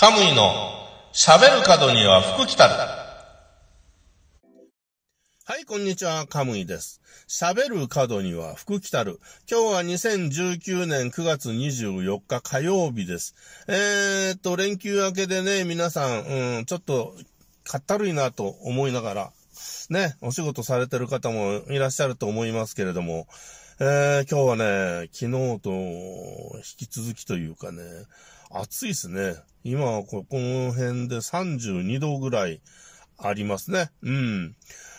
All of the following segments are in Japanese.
カムイの喋る角には福来たる。はい、こんにちは、カムイです。喋る角には福来たる。今日は2019年9月24日火曜日です。えー、っと、連休明けでね、皆さん、うん、ちょっと、かったるいなと思いながら、ね、お仕事されてる方もいらっしゃると思いますけれども、えー、今日はね、昨日と引き続きというかね、暑いですね。今はこの辺で32度ぐらいありますね。うん。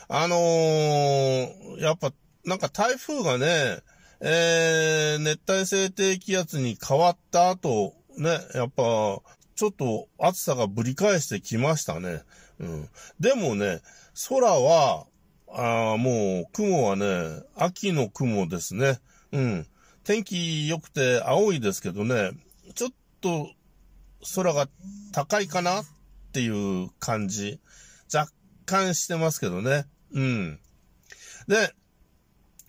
あのー、やっぱ、なんか台風がね、えー、熱帯性低気圧に変わった後、ね、やっぱ、ちょっと暑さがぶり返してきましたね。うん。でもね、空は、ああ、もう雲はね、秋の雲ですね。うん。天気良くて青いですけどね、ちょっと空が高いかなっていう感じ。若干してますけどね。うん。で、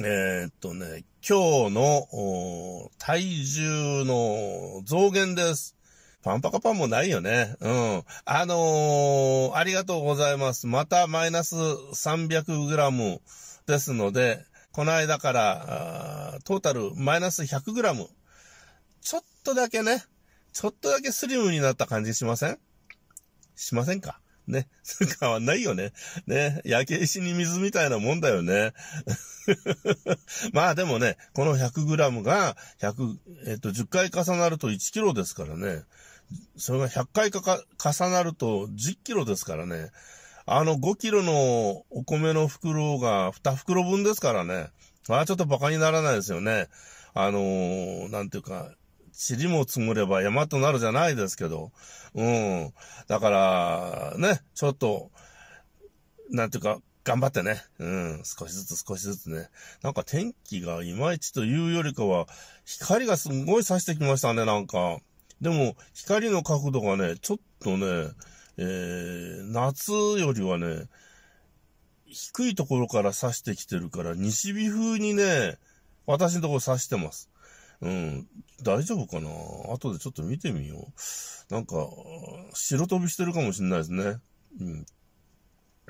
えー、っとね、今日の体重の増減です。パンパカパンもないよね。うん。あのー、ありがとうございます。またマイナス 300g ですので、この間から、トータルマイナス 100g。ちょっとだけね、ちょっとだけスリムになった感じしませんしませんかね。それかはないよね。ね。焼け石に水みたいなもんだよね。まあでもね、この 100g が100、えっと、10回重なると 1kg ですからね。それが100回かか重なると 10kg ですからね。あの 5kg のお米の袋が2袋分ですからね。まあちょっと馬鹿にならないですよね。あのー、なんていうか、塵も積もれば山となるじゃないですけど、うん。だから、ね、ちょっと、なんていうか、頑張ってね。うん。少しずつ少しずつね。なんか天気がいまいちというよりかは、光がすごい差してきましたね、なんか。でも、光の角度がね、ちょっとね、えー、夏よりはね、低いところから差してきてるから、西日風にね、私のところ差してます。うん、大丈夫かな後でちょっと見てみよう。なんか、白飛びしてるかもしんないですね。うん。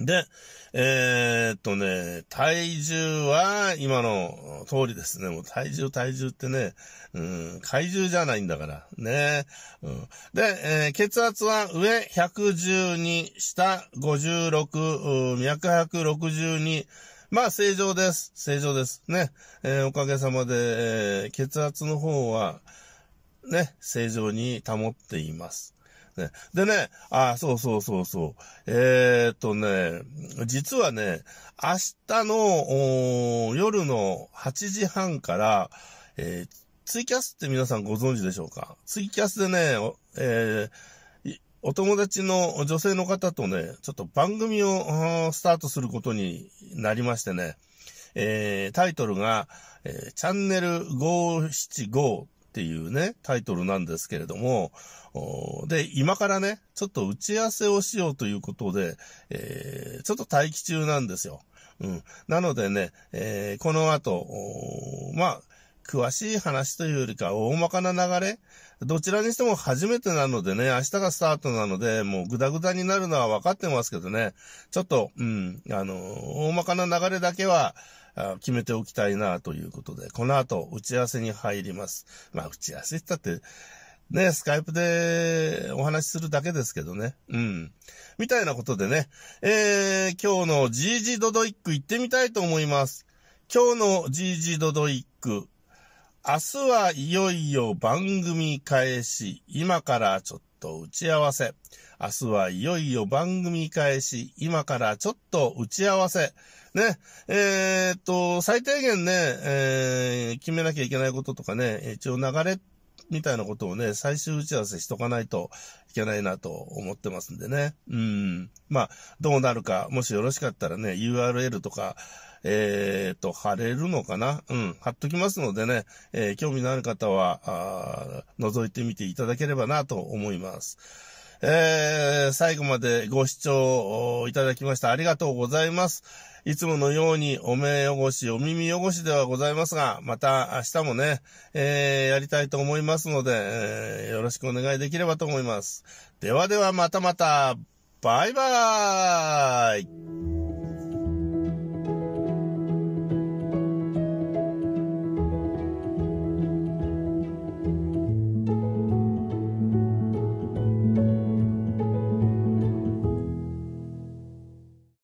で、えー、っとね、体重は今の通りですね。もう体重、体重ってね、うん、怪獣じゃないんだから、ね。うん、で、えー、血圧は上112、下56、脈拍62、まあ、正常です。正常です。ね。えー、おかげさまで、えー、血圧の方は、ね、正常に保っています。ね。でね、あ、そうそうそうそう。えー、っとね、実はね、明日の夜の8時半から、えー、ツイキャスって皆さんご存知でしょうかツイキャスでね、えーお友達の女性の方とね、ちょっと番組をスタートすることになりましてね、えー、タイトルが、えー、チャンネル575っていうね、タイトルなんですけれども、で、今からね、ちょっと打ち合わせをしようということで、えー、ちょっと待機中なんですよ。うん。なのでね、えー、この後、まあ、詳しい話というよりか、大まかな流れどちらにしても初めてなのでね、明日がスタートなので、もうグダグダになるのは分かってますけどね、ちょっと、うん、あの、大まかな流れだけは、決めておきたいなということで、この後、打ち合わせに入ります。まあ、打ち合わせって言ったって、ね、スカイプでお話しするだけですけどね。うん。みたいなことでね、えー、今日の GG ドドイック行ってみたいと思います。今日の GG ドドイック、明日はいよいよ番組開始。今からちょっと打ち合わせ。明日はいよいよ番組開始。今からちょっと打ち合わせ。ね。えー、っと、最低限ね、えー、決めなきゃいけないこととかね、一応流れみたいなことをね、最終打ち合わせしとかないといけないなと思ってますんでね。うん。まあ、どうなるか、もしよろしかったらね、URL とか、えー、っと、貼れるのかなうん、貼っときますのでね、えー、興味のある方は、覗いてみていただければなと思います。えー、最後までご視聴いただきましたありがとうございます。いつものようにお目汚し、お耳汚しではございますが、また明日もね、えー、やりたいと思いますので、えー、よろしくお願いできればと思います。ではではまたまた、バイバーイ